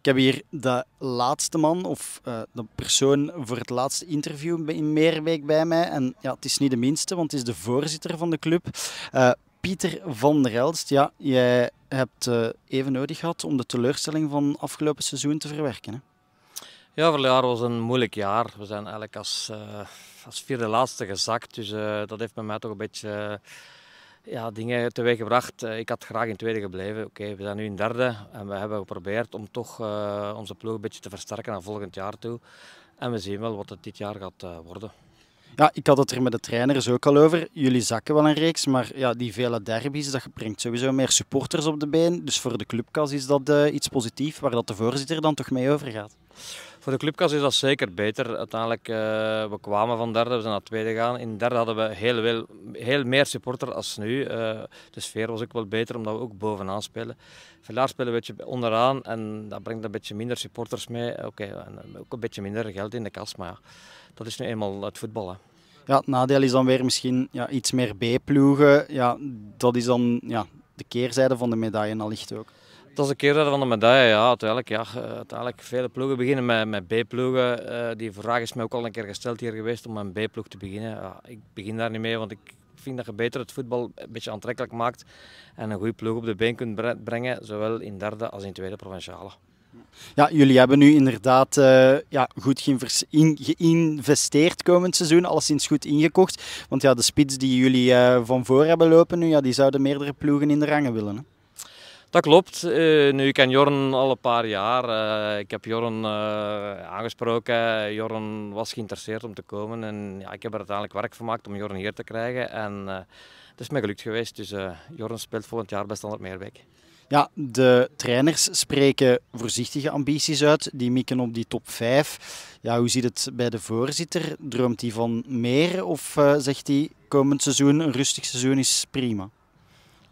Ik heb hier de laatste man, of eh, de persoon voor het laatste interview in meerweek bij mij. En ja, het is niet de minste, want het is de voorzitter van de club. Eh, Pieter van der Elst, ja, jij hebt eh, even nodig gehad om de teleurstelling van afgelopen seizoen te verwerken. Hè? Ja, vorig jaar was een moeilijk jaar. We zijn eigenlijk als, als vierde laatste gezakt, dus dat heeft bij mij toch een beetje ja, dingen teweeg gebracht. Eh, ik had graag in tweede gebleven. Oké, we zijn nu in derde en we hebben geprobeerd om toch eh, onze ploeg een beetje te versterken naar volgend jaar toe. En we zien wel wat het dit jaar gaat eh, worden. Ja, ik had het er met de trainers dus ook al over. Jullie zakken wel een reeks, maar ja, die vele derbies, dat brengt sowieso meer supporters op de been. Dus voor de clubkas is dat iets positiefs, waar dat de voorzitter dan toch mee over gaat. Voor de clubkast is dat zeker beter. Uiteindelijk, eh, we kwamen van derde, we zijn naar tweede gegaan. In derde hadden we heel, veel, heel meer supporter als nu. Eh, de sfeer was ook wel beter, omdat we ook bovenaan spelen. Vandaar spelen we een beetje onderaan en dat brengt een beetje minder supporters mee. Eh, oké, ook een beetje minder geld in de kast, maar ja, dat is nu eenmaal het voetbal. Ja, het nadeel is dan weer misschien ja, iets meer B-ploegen. Ja, dat is dan ja, de keerzijde van de medaille allicht ook. Het was een keerde van de medaille, ja. Uiteindelijk, ja, eh, uiteindelijk vele ploegen beginnen met, met B-ploegen. Eh, die vraag is mij ook al een keer gesteld hier geweest om een B-ploeg te beginnen. Ja, ik begin daar niet mee, want ik vind dat je beter het voetbal een beetje aantrekkelijk maakt en een goede ploeg op de been kunt brengen, zowel in derde als in tweede provinciale. Ja, jullie hebben nu inderdaad eh, ja, goed geïnvesteerd komend seizoen, alleszins goed ingekocht. Want ja, de spits die jullie van voor hebben lopen nu, ja, die zouden meerdere ploegen in de rangen willen. Hè? Dat klopt. Eh, nu, ik ken Jorn al een paar jaar. Eh, ik heb Jorn eh, aangesproken. Jorn was geïnteresseerd om te komen. En ja, ik heb er uiteindelijk werk van gemaakt om Jorn hier te krijgen. En het is mij gelukt geweest. Dus Jorn speelt volgend jaar bij Standard Meerbeek. Ja, de trainers spreken voorzichtige ambities uit. Die mikken op die top 5. Ja, hoe ziet het bij de voorzitter? Droomt hij van meer? Of zegt hij komend seizoen, een rustig seizoen is prima?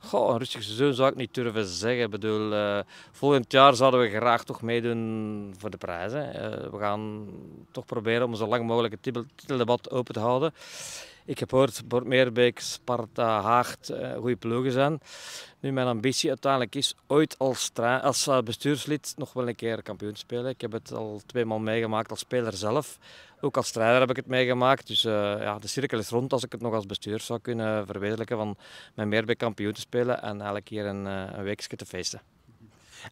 Goh, een rustig seizoen zou ik niet durven zeggen. Ik bedoel, eh, volgend jaar zouden we graag toch meedoen voor de prijzen. Eh, we gaan toch proberen om zo lang mogelijk het titeldebat open te houden. Ik heb gehoord, Bord Meerbeek, Sparta, Haagd, eh, goede ploegen zijn. Nu, mijn ambitie uiteindelijk is ooit als, als eh, bestuurslid nog wel een keer kampioen te spelen. Ik heb het al twee maal meegemaakt als speler zelf. Ook als strijder heb ik het meegemaakt. Dus eh, ja, de cirkel is rond als ik het nog als bestuur zou kunnen verwezenlijken van mijn Meerbeek kampioen te spelen en eigenlijk hier een, een weekje te feesten.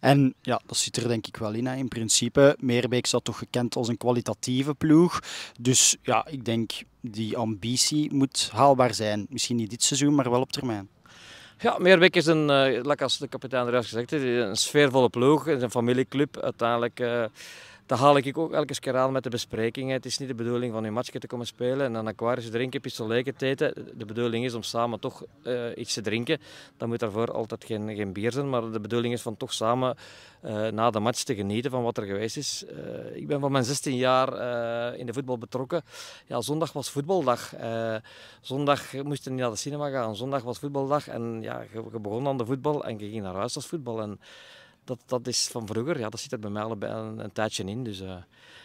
En ja, dat zit er denk ik wel in. In principe, Meerbeek staat toch gekend als een kwalitatieve ploeg. Dus ja, ik denk die ambitie moet haalbaar zijn. Misschien niet dit seizoen, maar wel op termijn. Ja, Meerbeek is een, uh, als de kapitein eruit gezegd heeft, een sfeervolle ploeg. Het is een familieclub. Uiteindelijk... Eh, dat haal ik ook elke keer aan met de besprekingen. Het is niet de bedoeling van een matchje te komen spelen en dan aquarius drinken, pistoleken te eten. De bedoeling is om samen toch eh, iets te drinken. Dan moet daarvoor altijd geen, geen bier zijn, maar de bedoeling is van toch samen eh, na de match te genieten van wat er geweest is. Eh, ik ben van mijn 16 jaar in de voetbal betrokken. Ja, zondag was voetbaldag. zondag moesten we niet naar de cinema gaan. Zondag was voetbaldag en ja, je, begon aan de voetbal en je ging naar huis als voetbal. En, dat, dat is van vroeger. Ja, dat zit er bij mij al een, een, tijdje in. Dus eh,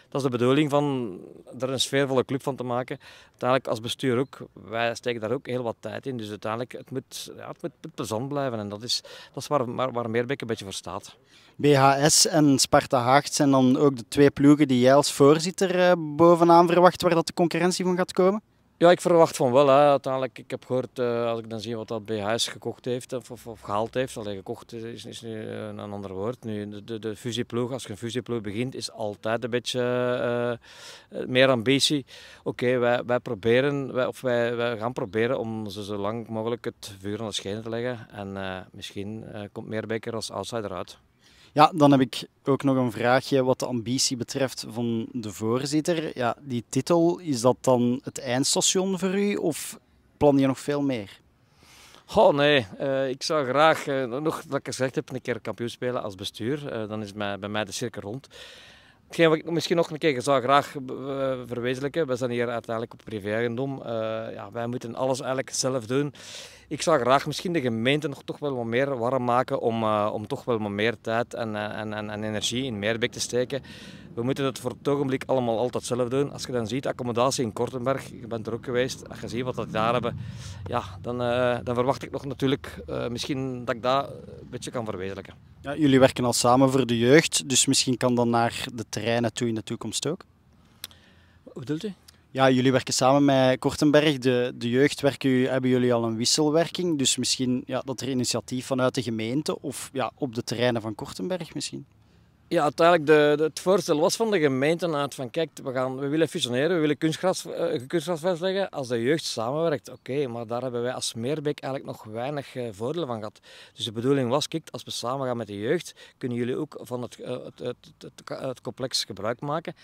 dat is de bedoeling van er een sfeervolle club van te maken. Uiteindelijk als bestuur ook, wij steken daar ook heel wat tijd in. Dus uiteindelijk, het moet, ja, het moet, plezant blijven. En dat is, dat is waar, waar, waar Meerbeek een beetje voor staat. BHS en Sparta Haagd zijn dan ook de twee ploegen die jij als voorzitter eh, bovenaan verwacht waar dat de concurrentie van gaat komen? Ja, ik verwacht van wel. Hè. Uiteindelijk, ik heb gehoord, eh, als ik dan zie wat dat BHS gekocht heeft of, gehaald heeft, alleen gekocht is, is nu eh, een, ander woord. Nu, de, de, de, fusieploeg, als je een fusieploeg begint, is altijd een beetje eh, meer ambitie. Oké, wij, wij proberen, wij, of wij, gaan proberen om ze zo lang mogelijk het vuur aan de schijn te leggen. En misschien komt meer beker als outsider uit. Ja, dan heb ik ook nog een vraagje wat de ambitie betreft van de voorzitter. Ja, die titel, is dat dan het eindstation voor u of plan je nog veel meer? Oh nee, eh, ik zou graag, eh, nog wat ik gezegd heb, een keer kampioen spelen als bestuur. Eh, dan is bij mij de cirkel rond. Hetgeen wat ik misschien nog een keer zou graag eh, verwezenlijken, we zijn hier uiteindelijk op privé-eigendom. Eh, ja, wij moeten alles eigenlijk zelf doen. Ik zou graag misschien de gemeente nog toch wel wat meer warm maken om, eh, om toch wel wat meer tijd en, en, en, en energie in Meerbeek te steken. We moeten het voor het ogenblik allemaal altijd zelf doen. Als je dan ziet, accommodatie in Kortenberg, je bent er ook geweest, als je ziet wat we daar hebben, ja, dan, dan verwacht ik nog natuurlijk misschien dat ik dat een beetje kan verwezenlijken. Ja, jullie werken al samen voor de jeugd, dus misschien kan dat naar de terreinen toe in de toekomst ook? Wat bedoelt u? Ja, jullie werken samen met Kortenberg, de, de jeugd, werken, hebben jullie al een wisselwerking. Dus misschien ja, dat er initiatief vanuit de gemeente of ja, op de terreinen van Kortenberg misschien. Ja, uiteindelijk de, het voorstel was van de gemeente uit van kijk, we, gaan, we willen fusioneren, we willen kunstgras, uh, kunstgras vastleggen als de jeugd samenwerkt. Oké, maar daar hebben wij als Meerbeek eigenlijk nog weinig uh, voordelen van gehad. Dus de bedoeling was, kijk, als we samen gaan met de jeugd, kunnen jullie ook van eh, het, het, het, het complex gebruik maken.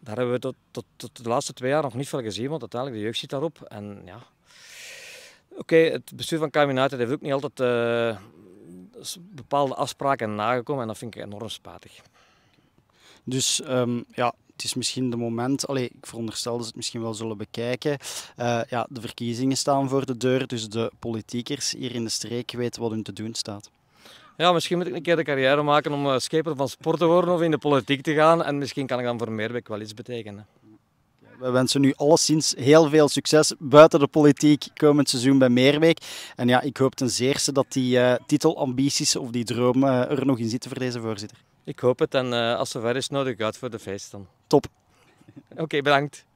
Daar hebben we tot, tot, tot, de laatste twee jaar nog niet veel gezien, want uiteindelijk de jeugd zit daarop. En ja, oké, het bestuur van KM heeft ook niet altijd bepaalde afspraken nagekomen en dat vind ik enorm spatig. Dus ehm, ja, het is misschien de moment, allee, ik veronderstel dat ze het misschien wel zullen bekijken. Eh, ja, de verkiezingen staan voor de deur, dus de politiekers hier in de streek weten wat hun te doen staat. Ja, misschien moet ik een keer de carrière maken om eh, scheper van sport te worden of in de politiek te gaan. En misschien kan ik dan voor Meerbeek wel iets betekenen. We wensen u alleszins heel veel succes buiten de politiek komend seizoen bij Meerweek. En ja, ik hoop ten zeerste dat die eh, titelambities of die droom eh, er nog in zitten voor deze voorzitter. Ik hoop het en eh, als zover is, nodig uit voor de feest dan. Top. Oké, bedankt.